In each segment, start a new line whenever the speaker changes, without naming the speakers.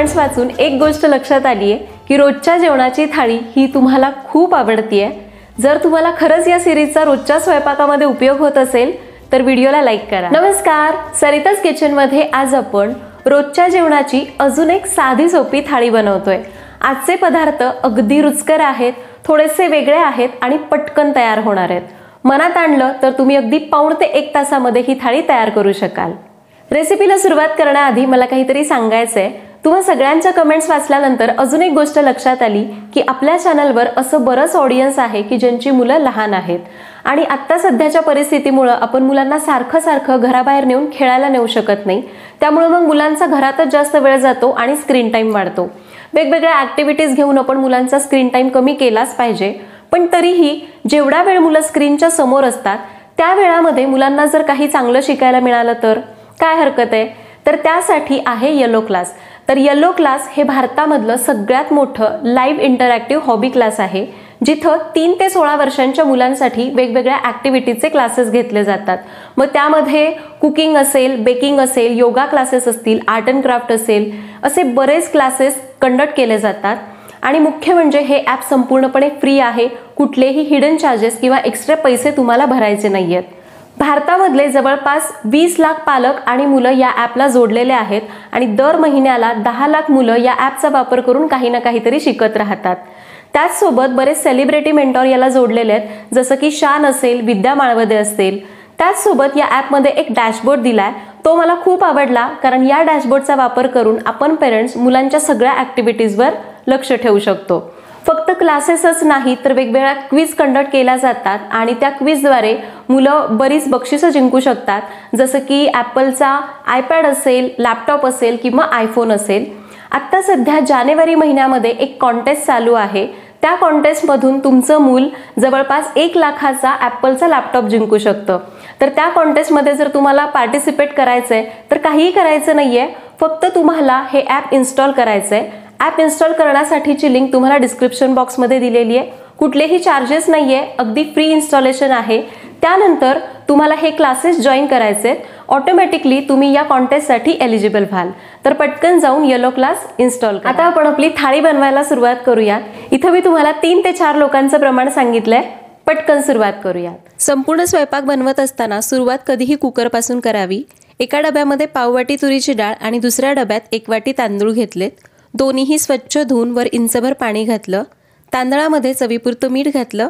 comments वाचून एक गोष्ट लक्षात आली आहे की रोजच्या जेवणाची थाळी ही तुम्हाला खूप आवडती आहे जर तुम्हाला खरंच या सिरीजचा रोजच्या स्वयंपाकामध्ये उपयोग होत असेल तर व्हिडिओला लाईक करा नमस्कार सरिताज किचनमध्ये आज आपण रोजच्या जेवणाची अजून एक साधी सोपी थाळी बनवतोय आजचे पदार्थ अगदी रुचकर आहेत थोडेसे वेगळे आहेत आणि पटकन तयार होणार आहेत मनात आणलं तर तुम्ही अगदी पाऊण ते एक तासामध्ये ही थाळी तयार करू शकाल रेसिपीला सुरुवात करण्याआधी मला काहीतरी सांगायचं आहे तुम्हा सगळ्यांच्या कमेंट्स वाचल्यानंतर अजून एक गोष्ट लक्षात आली की आपल्या चॅनलवर असं बरंच ऑडियन्स आहे की ज्यांची मुलं लहान आहेत आणि आत्ता सध्याच्या परिस्थितीमुळं आपण मुलांना सारखं सारखं घराबाहेर नेऊन खेळायला नेऊ शकत नाही त्यामुळे मग मुलांचा घरातच जास्त वेळ जातो आणि स्क्रीन टाईम वाढतो वेगवेगळ्या ॲक्टिव्हिटीज घेऊन आपण मुलांचा स्क्रीन टाईम कमी केलाच पाहिजे पण तरीही जेवढा वेळ मुलं स्क्रीनच्या समोर असतात त्या वेळामध्ये मुलांना जर काही चांगलं शिकायला मिळालं तर काय हरकत आहे तर त्यासाठी आहे येलो क्लास तर यल्लो क्लास हे भारतामधलं सगळ्यात मोठं लाईव्ह इंटरॅक्टिव्ह हॉबी क्लास आहे जिथं तीन ते सोळा वर्षांच्या मुलांसाठी वेगवेगळ्या ॲक्टिव्हिटीजचे क्लासेस घेतले जातात मग त्यामध्ये कुकिंग असेल बेकिंग असेल योगा क्लासेस असतील आर्ट अँड क्राफ्ट असेल असे बरेच क्लासेस कंडक्ट केले जातात आणि मुख्य म्हणजे हे ॲप संपूर्णपणे फ्री आहे कुठलेही हिडन चार्जेस किंवा एक्स्ट्रा पैसे तुम्हाला भरायचे नाही आहेत भारतामधले जवळपास वीस लाख पालक आणि मुलं या ॲपला जोडलेले आहेत आणि दर महिन्याला दहा लाख मुलं या ॲपचा वापर करून काही ना काहीतरी शिकत राहतात त्याचसोबत बरेच सेलिब्रिटी मेंटॉर याला जोडलेले आहेत जसं की शान असेल विद्या माळवदे असेल त्याचसोबत या ॲपमध्ये एक डॅशबोर्ड दिला आहे तो मला खूप आवडला कारण या डॅशबोर्डचा वापर करून आपण पेरेंट्स मुलांच्या सगळ्या ॲक्टिव्हिटीजवर लक्ष ठेवू शकतो क्लासेसच नाही तर वेगवेगळ्या क्विज कंडक्ट केल्या जातात आणि त्या क्विजद्वारे मुलं बरीच बक्षिसं जिंकू शकतात जसं की ॲपलचा आयपॅड असेल लॅपटॉप असेल किंवा आयफोन असेल आत्ता सध्या जानेवारी महिन्यामध्ये एक कॉन्टेस्ट चालू आहे त्या कॉन्टेस्टमधून तुमचं मूल जवळपास एक लाखाचा ॲपलचा लॅपटॉप जिंकू शकतं तर त्या कॉन्टेस्टमध्ये जर तुम्हाला पार्टिसिपेट करायचं आहे तर काहीही करायचं नाही आहे फक्त तुम्हाला हे ॲप इन्स्टॉल करायचं आहे ॲप इन्स्टॉल करण्यासाठीची लिंक तुम्हाला डिस्क्रिप्शन बॉक्समध्ये दिलेली आहे कुठलेही चार्जेस नाही आहे अगदी फ्री इन्स्टॉलेशन आहे त्यानंतर तुम्हाला हे क्लासेस जॉईन करायचे आहेत ऑटोमॅटिकली तुम्ही या कॉन्टेस्टसाठी एलिजिबल व्हाल तर पटकन जाऊन येलो क्लास इन्स्टॉल आता आपण आपली थाळी बनवायला सुरुवात करूयात इथं मी तुम्हाला तीन ते चार लोकांचं प्रमाण सांगितलं आहे पटकन सुरुवात करूयात संपूर्ण स्वयंपाक बनवत असताना सुरुवात कधीही कुकरपासून करावी एका डब्यामध्ये पाववाटी तुरीची डाळ आणि दुसऱ्या डब्यात एक वाटी तांदूळ घेतलेत दोन्हीही स्वच्छ धुवून वर इंचभर पाणी घातलं तांदळामध्ये चवीपुरतं मीठ घातलं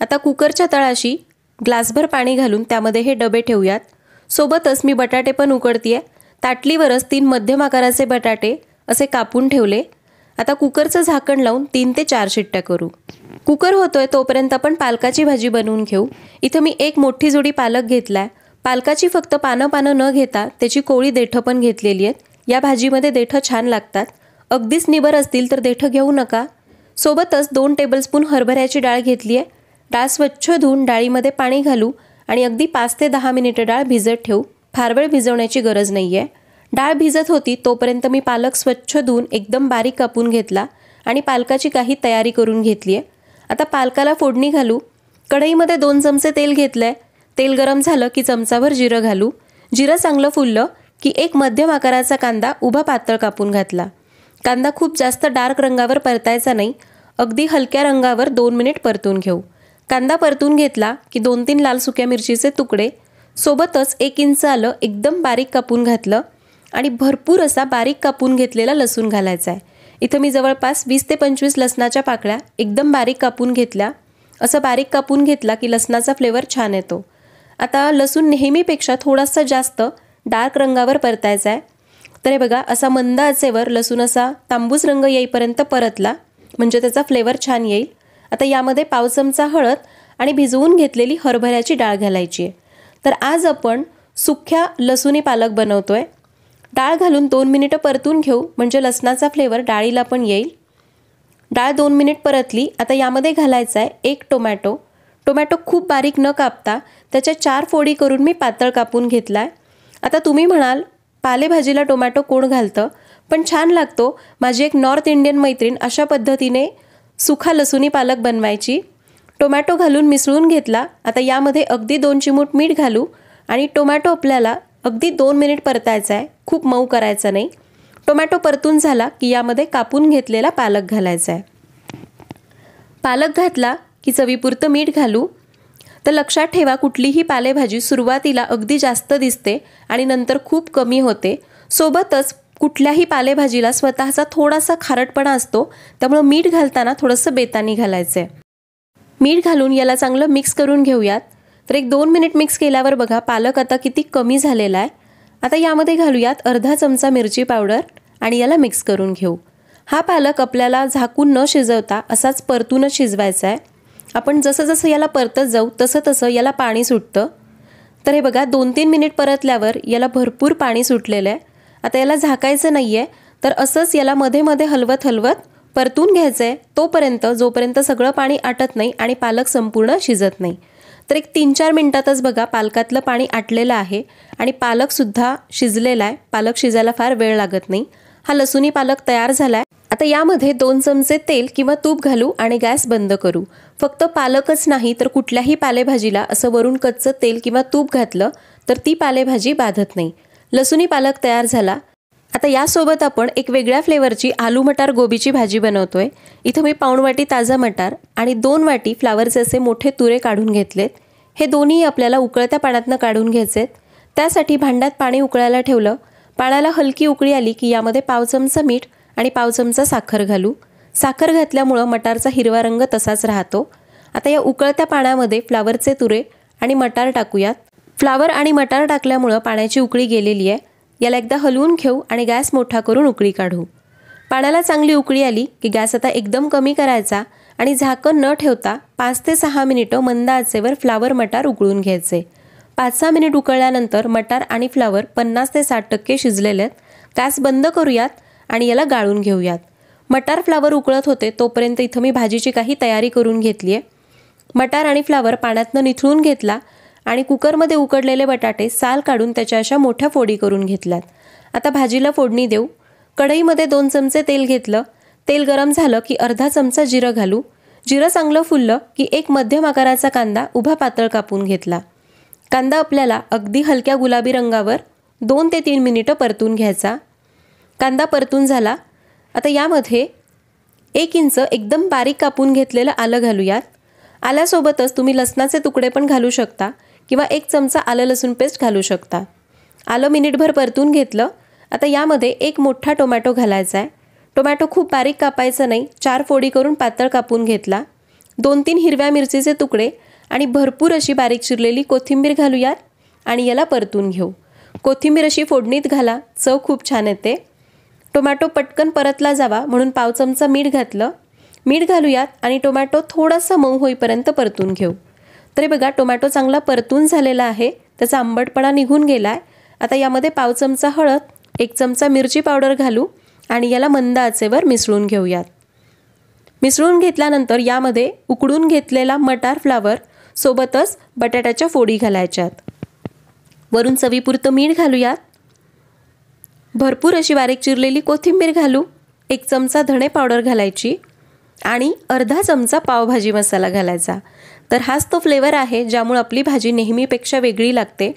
आता कुकरच्या तळाशी ग्लासभर पाणी घालून त्यामध्ये हे डबे ठेवूयात सोबतच मी बटाटे पण उकडतीये ताटलीवरच तीन मध्यम आकाराचे बटाटे असे कापून ठेवले आता कुकरचं झाकण लावून तीन ते चार शिट्ट्या करू कुकर होतोय तोपर्यंत आपण पालकाची भाजी बनवून घेऊ इथं मी एक मोठी जोडी पालक घेतला आहे पालकाची फक्त पानं पानं न घेता त्याची कोळी देठं पण घेतलेली आहेत या भाजीमध्ये देठं छान लागतात अगदीच निबर असतील तर देठं घेऊ नका सोबतच दोन टेबलस्पून हरभऱ्याची डाळ घेतली आहे डाळ स्वच्छ धुऊन डाळीमध्ये पाणी घालू आणि अगदी पाच ते दहा मिनिटं डाळ भिजत ठेवू फार वेळ भिजवण्याची गरज नाही आहे डाळ भिजत होती तोपर्यंत मी पालक स्वच्छ धुवून एकदम बारीक कापून घेतला आणि पालकाची काही तयारी करून घेतली आहे आता पालकाला फोडणी घालू कढईमध्ये दोन चमचे तेल घेतलं आहे तेल गरम झालं की चमचाभर जिरं घालू जिरं चांगलं फुललं की एक मध्यम आकाराचा कांदा उभा पातळ कापून घातला कांदा खूप जास्त डार्क रंगावर परतायचा नाही अगदी हलक्या रंगावर दोन मिनिट परतून घेऊ कांदा परतून घेतला की दोन तीन लाल सुक्या मिरचीचे तुकडे सोबतच एक इंच आलं एकदम बारीक कापून घातलं आणि भरपूर असा बारीक कापून घेतलेला लसूण घालायचा आहे इथं मी जवळपास वीस ते पंचवीस लसणाच्या पाकळ्या एकदम बारीक कापून घेतल्या असं बारीक कापून घेतला की लसणाचा फ्लेवर छान येतो आता लसूण नेहमीपेक्षा थोडासा जास्त डार्क रंगावर परतायचा आहे तर हे बघा असा मंद आचेवर लसूण असा तांबूस रंग येईपर्यंत परतला म्हणजे त्याचा फ्लेवर छान येईल आता यामध्ये पाव चमचा हळद आणि भिजवून घेतलेली हरभऱ्याची डाळ घालायची आहे तर आज आपण सुख्या लसुणी पालक बनवतो आहे डाळ घालून दोन मिनिटं परतून घेऊ म्हणजे लसणाचा फ्लेवर डाळीला पण येईल डाळ दोन मिनिट परतली आता यामध्ये घालायचा आहे एक टोमॅटो टोमॅटो खूप बारीक न कापता त्याच्या चार फोडी करून मी पातळ कापून घेतला आहे आता तुम्ही म्हणाल पालेभाजीला टोमॅटो कोण घालतं पण छान लागतो माझी एक नॉर्थ इंडियन मैत्रीण अशा पद्धतीने सुखा लसुनी पालक बनवायची टोमॅटो घालून मिसळून घेतला आता यामध्ये अगदी दोन चिमूट मीठ घालू आणि टोमॅटो आपल्याला अगदी दोन मिनिट परतायचा आहे खूप मऊ करायचा नाही टोमॅटो परतून झाला की यामध्ये कापून घेतलेला पालक घालायचा आहे पालक घातला की चवीपुरतं मीठ घालू तर लक्षात ठेवा कुठलीही पालेभाजी सुरुवातीला अगदी जास्त दिसते आणि नंतर खूप कमी होते सोबतच कुठल्याही पालेभाजीला स्वतःचा थोडासा खारटपणा असतो त्यामुळं मीठ घालताना थोडंसं बेतानी घालायचं आहे मीठ घालून याला चांगलं मिक्स करून घेऊयात तर एक दोन मिनिट मिक्स केल्यावर बघा पालक आता किती कमी झालेला आहे आता यामध्ये घालूयात अर्धा चमचा मिरची पावडर आणि याला मिक्स करून घेऊ हा पालक आपल्याला झाकून न शिजवता असाच परतूनच शिजवायचा आहे आपण जसं जसं याला परतत जाऊ तसं तसं याला पाणी सुटतं तर हे बघा दोन तीन मिनिट परतल्यावर याला भरपूर पाणी सुटलेलं आहे आता याला झाकायचं नाही आहे तर असंच याला मध्ये मध्ये हलवत हलवत परतून घ्यायचं आहे तोपर्यंत जोपर्यंत सगळं पाणी आटत नाही आणि पालक संपूर्ण शिजत नाही तर एक तीन चार मिनटातच बघा पालकातलं पाणी आटलेलं आहे आणि पालकसुद्धा शिजलेला आहे पालक शिजायला फार वेळ लागत नाही हा लसुनी पालक तयार झाला आहे आता यामध्ये दोन चमचे तेल किंवा तूप घालू आणि गॅस बंद करू फक्त पालकच नाही तर कुठल्याही पालेभाजीला असं वरून कच्चं तेल किंवा तूप घातलं तर ती पालेभाजी बाधत नाही लसुनी पालक तयार झाला आता यासोबत आपण एक वेगळ्या फ्लेवरची आलू मटार गोबीची भाजी बनवतोय इथं मी पाऊण वाटी ताजा मटार आणि दोन वाटी फ्लावरचे असे मोठे तुरे काढून घेतलेत हे दोन्ही आपल्याला उकळत्या पाण्यातनं काढून घ्यायचेत त्यासाठी भांड्यात पाणी उकळायला ठेवलं पाण्याला हलकी उकळी आली की यामध्ये पाव चमचा मीठ आणि पाव चमचा साखर घालू साखर घातल्यामुळं मटारचा हिरवा रंग तसाच राहतो आता या उकळत्या पाण्यामध्ये फ्लावरचे तुरे आणि मटार टाकूयात फ्लावर आणि मटार टाकल्यामुळं पाण्याची उकळी गेलेली आहे याला एकदा हलवून घेऊ आणि गॅस मोठा करून उकळी काढू पाण्याला चांगली उकळी आली की गॅस आता एकदम कमी करायचा आणि झाकण न ठेवता पाच ते सहा मिनिटं मंद आचेवर फ्लावर मटार उकळून घ्यायचे पाच सहा मिनिट उकळल्यानंतर मटार आणि फ्लावर पन्नास ते साठ टक्के शिजलेले आहेत गॅस बंद करूयात आणि याला गाळून घेऊयात मटार फ्लावर उकळत होते तोपर्यंत इथं मी भाजीची काही तयारी करून घेतली आहे मटार आणि फ्लावर पाण्यातनं निथळून घेतला आणि कुकरमध्ये उकडलेले बटाटे साल काढून त्याच्या अशा मोठ्या फोडी करून घेतल्यात आता भाजीला फोडणी देऊ कढईमध्ये दोन चमचे तेल घेतलं तेल गरम झालं की अर्धा चमचा जिरं घालू जिरं चांगलं फुललं की एक मध्यम आकाराचा कांदा उभा पातळ कापून घेतला कांदा आपल्याला अगदी हलक्या गुलाबी रंगावर दोन ते तीन मिनिटं परतून घ्यायचा कांदा परतून झाला आता यामध्ये एक इंच एकदम बारीक कापून घेतलेलं आलं घालूयात आल्यासोबतच तुम्ही लसणाचे तुकडे पण घालू शकता किंवा एक चमचा आलं लसूण पेस्ट घालू शकता आलं मिनिटभर परतून घेतलं आता यामध्ये एक मोठा टोमॅटो घालायचा आहे टोमॅटो खूप बारीक कापायचं नाही चार फोडी करून पातळ कापून घेतला दोन तीन हिरव्या मिरचीचे तुकडे आणि भरपूर अशी बारीक चिरलेली कोथिंबीर घालूयात आणि याला परतून घेऊ कोथिंबीर अशी फोडणीत घाला चव खूप छान येते टोमॅटो पटकन परतला जावा म्हणून पाव चमचा मीठ घातलं मीठ घालूयात आणि टोमॅटो थोडासा मऊ होईपर्यंत परतून घेऊ तरी बघा टोमॅटो चांगला परतून झालेला आहे त्याचा आंबटपणा निघून गेला आहे आता यामध्ये पाव चमचा हळद एक चमचा मिरची पावडर घालू आणि याला मंद आचेवर मिसळून घेऊयात मिसळून घेतल्यानंतर यामध्ये उकडून घेतलेला मटार फ्लावर सोबतच बटाट्याच्या फोडी घालायच्यात वरून चवीपुरतं मीठ घालूयात भरपूर अशी बारीक चिरलेली कोथिंबीर घालू एक चमचा धणे पावडर घालायची आणि अर्धा चमचा पावभाजी मसाला घालायचा तर हाच तो फ्लेवर आहे ज्यामुळे आपली भाजी नेहमीपेक्षा वेगळी लागते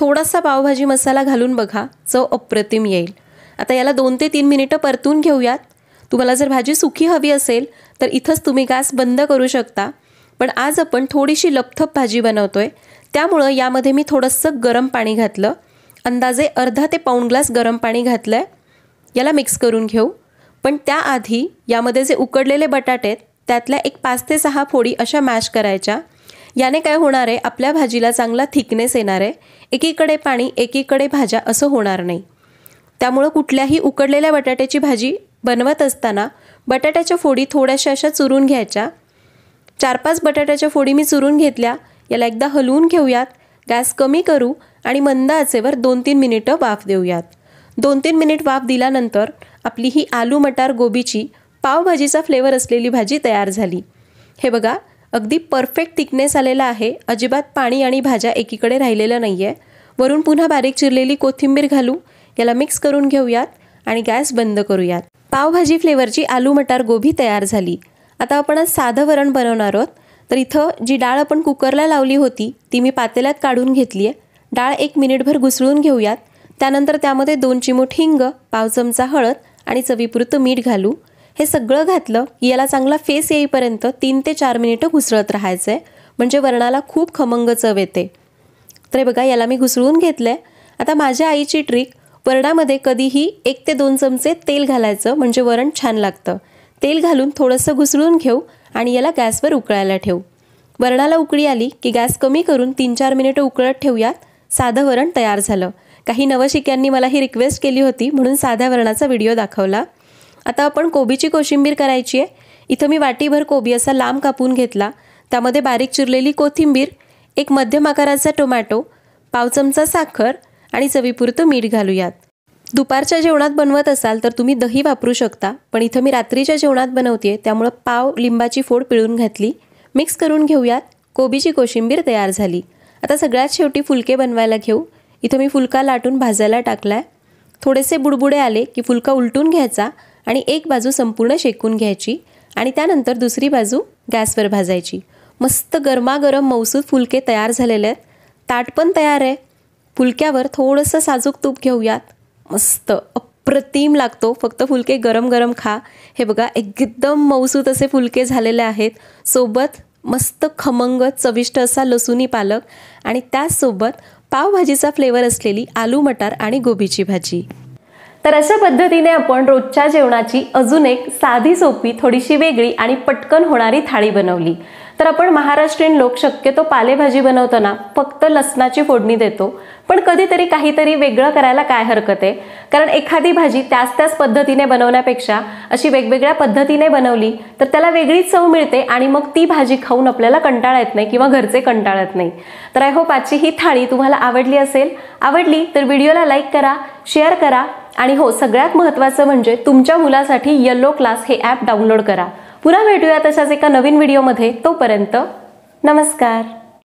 थोडासा पावभाजी मसाला घालून बघा चव अप्रतिम येईल आता याला दोन ते तीन मिनिटं परतून घेऊयात तुम्हाला जर भाजी सुखी हवी असेल तर इथंच तुम्ही गॅस बंद करू शकता पण आज आपण थोडीशी लपथप भाजी बनवतो आहे त्यामुळं यामध्ये मी थोडंसं गरम पाणी घातलं अंदाजे अर्धा ते पाऊण ग्लास गरम पाणी घातलं आहे याला मिक्स करून घेऊ पण त्याआधी यामध्ये जे उकडलेले बटाटे आहेत त्यातल्या एक पाच ते सहा फोडी अशा मॅश करायच्या याने काय होणार आहे आपल्या भाजीला चांगला थिकनेस येणार आहे एकीकडे पाणी एकीकडे भाज्या असं होणार नाही त्यामुळं कुठल्याही उकडलेल्या बटाट्याची भाजी बनवत असताना बटाट्याच्या फोडी थोड्याशा अशा चुरून घ्यायच्या चार पाच बटाट्याच्या फोडी मी चुरून घेतल्या याला एकदा हलवून घेऊयात गॅस कमी करू आणि मंद आचेवर दोन तीन मिनिटं वाफ देऊयात दोन तीन मिनिट वाफ दिल्यानंतर आपली ही आलू मटार गोबीची पावभाजीचा फ्लेवर असलेली भाजी तयार झाली हे बघा अगदी परफेक्ट थिकनेस आलेला आहे अजिबात पाणी आणि भाज्या एकीकडे राहिलेलं नाही आहे वरून पुन्हा बारीक चिरलेली कोथिंबीर घालू याला मिक्स करून घेऊयात आणि गॅस बंद करूयात पावभाजी फ्लेवरची आलू मटार गोबी तयार झाली आता आपण आज साधं वरण बनवणार आहोत तर इथं जी डाळ आपण कुकरला लावली होती ती मी पातेल्यात काढून घेतली आहे डाळ एक मिनिटभर घुसळून घेऊयात त्यानंतर त्यामध्ये दोन चिमूट हिंग पाव चमचा हळद आणि चवीपुरतं मीठ घालू हे सगळं घातलं याला चांगला फेस येईपर्यंत तीन ते चार मिनिटं घुसळत राहायचं आहे म्हणजे वरणाला खूप खमंग चव येते तर बघा याला मी घुसळून घेतलं आहे आता माझ्या आईची ट्रिक वरणामध्ये कधीही एक ते दोन चमचे तेल घालायचं म्हणजे वरण छान लागतं तेल घालून थोडंसं घुसळून घेऊ आणि याला गॅसवर उकळायला ठेवू वरणाला उकळी आली की गॅस कमी करून तीन चार मिनिटं उकळत ठेवूयात साधं वरण तयार झालं काही नवशिक्यांनी मला ही रिक्वेस्ट केली होती म्हणून साध्या वरणाचा व्हिडिओ दाखवला आता आपण कोबीची कोशिंबीर करायची आहे इथं मी वाटीभर कोबी असा लांब कापून घेतला त्यामध्ये बारीक चिरलेली कोथिंबीर एक मध्यम आकाराचा टोमॅटो पाव चमचा साखर आणि चवीपुरतं मीठ घालूयात दुपारच्या जेवणात बनवत असाल तर तुम्ही दही वापरू शकता पण इथं मी रात्रीच्या जेवणात बनवते त्यामुळं पाव लिंबाची फोड पिळून घातली मिक्स करून घेऊयात कोबीची कोशिंबीर तयार झाली आता सगळ्यात शेवटी फुलके बनवायला घेऊ इथं मी फुलका लाटून भाजायला टाकला आहे थोडेसे बुडबुडे आले की फुलका उलटून घ्यायचा आणि एक बाजू संपूर्ण शेकून घ्यायची आणि त्यानंतर दुसरी बाजू गॅसवर भाजायची मस्त गरमागरम मौसूद फुलके तयार झालेले आहेत ताट पण तयार आहे फुलक्यावर थोडंसं साजूक तूप घेऊयात मस्त अप्रतिम लागतो फक्त फुलके गरम गरम खा हे बघा एकदम मौसूद असे फुलके झालेले आहेत सोबत मस्त खमंग चविष्ट असा लसुनी पालक आणि त्याचसोबत पावभाजीचा फ्लेवर असलेली आलू मटार आणि गोबीची भाजी तर अशा पद्धतीने आपण रोजच्या जेवणाची अजून एक साधी सोपी थोडीशी वेगळी आणि पटकन होणारी थाळी बनवली तर आपण महाराष्ट्रीयन लोक शक्यतो पालेभाजी बनवताना फक्त लसणाची फोडणी देतो पण कधीतरी काहीतरी वेगळं करायला काय हरकत आहे कारण एखादी भाजी त्याच त्याच पद्धतीने बनवण्यापेक्षा अशी वेगवेगळ्या पद्धतीने बनवली तर त्याला वेगळीच चव मिळते आणि मग ती भाजी खाऊन आपल्याला कंटाळा येत नाही किंवा घरचे कंटाळत नाही तर आय होप आजची ही थाळी तुम्हाला आवडली असेल आवडली तर व्हिडिओला लाईक करा शेअर करा आणि हो सगळ्यात महत्त्वाचं म्हणजे तुमच्या मुलासाठी यल्लो क्लास हे ॲप डाउनलोड करा पुन्हा भेटूया तशाच एका नवीन व्हिडिओमध्ये तोपर्यंत नमस्कार